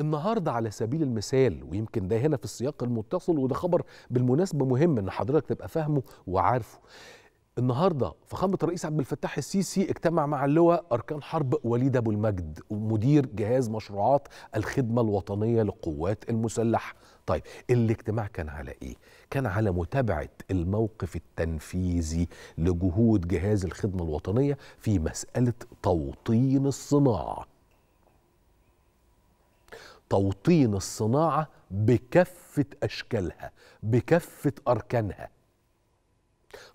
النهارده على سبيل المثال ويمكن ده هنا في السياق المتصل وده خبر بالمناسبه مهم ان حضرتك تبقى فاهمه وعارفه النهارده فخامه الرئيس عبد الفتاح السيسي اجتمع مع اللواء اركان حرب وليد ابو المجد مدير جهاز مشروعات الخدمه الوطنيه للقوات المسلحه طيب الاجتماع كان على ايه كان على متابعه الموقف التنفيذي لجهود جهاز الخدمه الوطنيه في مساله توطين الصناعه توطين الصناعه بكافه اشكالها بكافه اركانها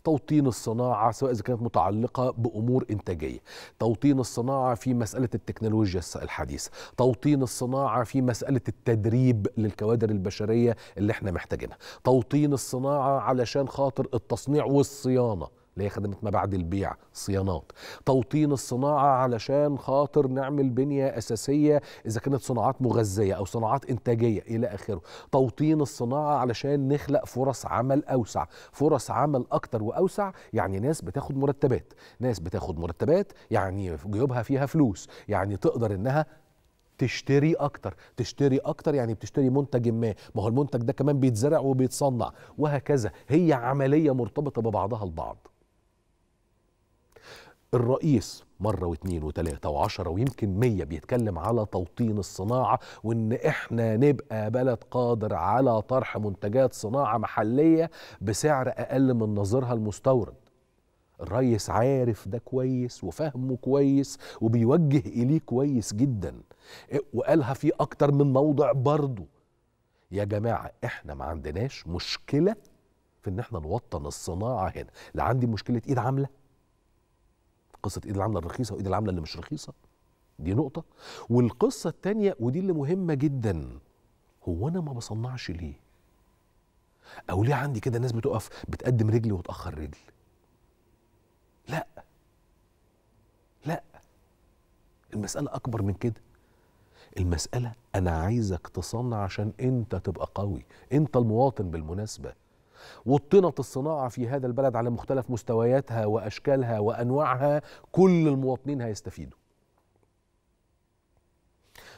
توطين الصناعة سواء إذا كانت متعلقة بأمور إنتاجية توطين الصناعة في مسألة التكنولوجيا الحديثة توطين الصناعة في مسألة التدريب للكوادر البشرية اللي احنا محتاجينها توطين الصناعة علشان خاطر التصنيع والصيانة اللي هي خدمة ما بعد البيع صيانات توطين الصناعة علشان خاطر نعمل بنية أساسية إذا كانت صناعات مغذية أو صناعات إنتاجية إلى آخره توطين الصناعة علشان نخلق فرص عمل أوسع فرص عمل أكتر وأوسع يعني ناس بتاخد مرتبات ناس بتاخد مرتبات يعني جيوبها فيها فلوس يعني تقدر إنها تشتري اكتر تشتري اكتر يعني بتشتري منتج ما ما هو المنتج ده كمان بيتزرع وبيتصنع وهكذا هي عمليه مرتبطه ببعضها البعض الرئيس مرة واثنين وثلاثة وعشرة ويمكن مية بيتكلم على توطين الصناعة وإن إحنا نبقى بلد قادر على طرح منتجات صناعة محلية بسعر أقل من نظيرها المستورد الريس عارف ده كويس وفهمه كويس وبيوجه إليه كويس جدا وقالها في أكتر من موضع برضه يا جماعة إحنا ما عندناش مشكلة في إن إحنا نوطن الصناعة هنا لا عندي مشكلة إيد عاملة قصه ايه العامله الرخيصه وايه العامله اللي مش رخيصه دي نقطه والقصه الثانيه ودي اللي مهمه جدا هو انا ما بصنعش ليه او ليه عندي كده ناس بتقف بتقدم رجل وتاخر رجل لا لا المساله اكبر من كده المساله انا عايزك تصنع عشان انت تبقى قوي انت المواطن بالمناسبه وطنت الصناعة في هذا البلد على مختلف مستوياتها وأشكالها وأنواعها كل المواطنين هيستفيدوا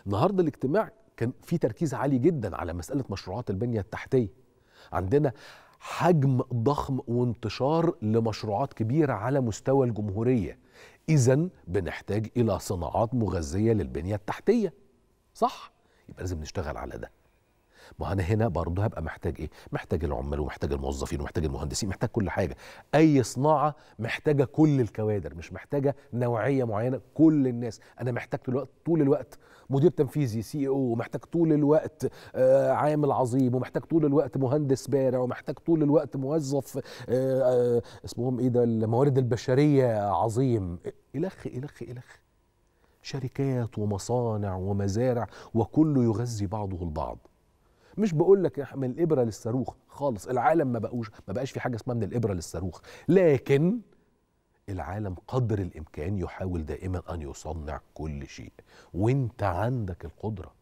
النهاردة الاجتماع كان في تركيز عالي جدا على مسألة مشروعات البنية التحتية عندنا حجم ضخم وانتشار لمشروعات كبيرة على مستوى الجمهورية إذا بنحتاج إلى صناعات مغذية للبنية التحتية صح؟ يبقى لازم نشتغل على ده ما انا هنا برضه هبقى محتاج ايه محتاج العمال ومحتاج الموظفين ومحتاج المهندسين محتاج كل حاجه اي صناعه محتاجه كل الكوادر مش محتاجه نوعيه معينه كل الناس انا محتاج طول الوقت طول الوقت مدير تنفيذي سي او ومحتاج طول الوقت آه، عامل عظيم ومحتاج طول الوقت مهندس بارع ومحتاج طول الوقت موظف آه، آه، اسمهم ايه ده الموارد البشريه عظيم الخ الخ الخ شركات ومصانع ومزارع وكله يغذي بعضه البعض مش بقول لك من الابره للصاروخ خالص العالم ما بقوش ما بقاش في حاجه اسمها من الابره للصاروخ لكن العالم قدر الامكان يحاول دائما ان يصنع كل شيء وانت عندك القدره